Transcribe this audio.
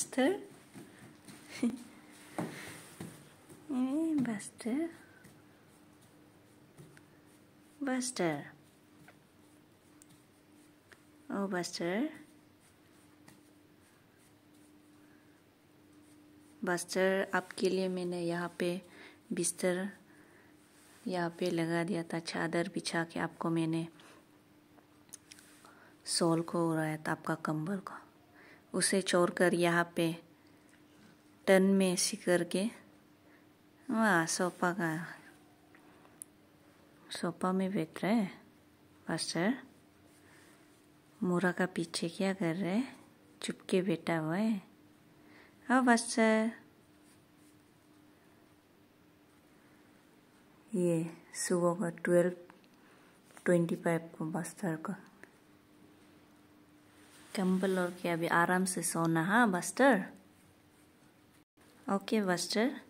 bastır. evet bastır. Buster. Oh, Buster. Bastar आपके लिए मैंने यहाँ पे बिस्तर यहाँ पे लगा दिया था चादर बिछा के आपको मैंने सोल को उड़ाया था आपका कंबल को उसे छोड़ कर यहाँ पे टन में ऐसी करके वाह सोफा का सोफा में बैठ रहे मास्टर मोरा का पीछे क्या कर रहे है चुपके बैठा हुआ है हाँ मास्टर ये सुबह का ट्वेल्व ट्वेंटी फाइव को बस्तर का कंबल और के अभी आराम से सोना हाँ बस्टर ओके बस्टर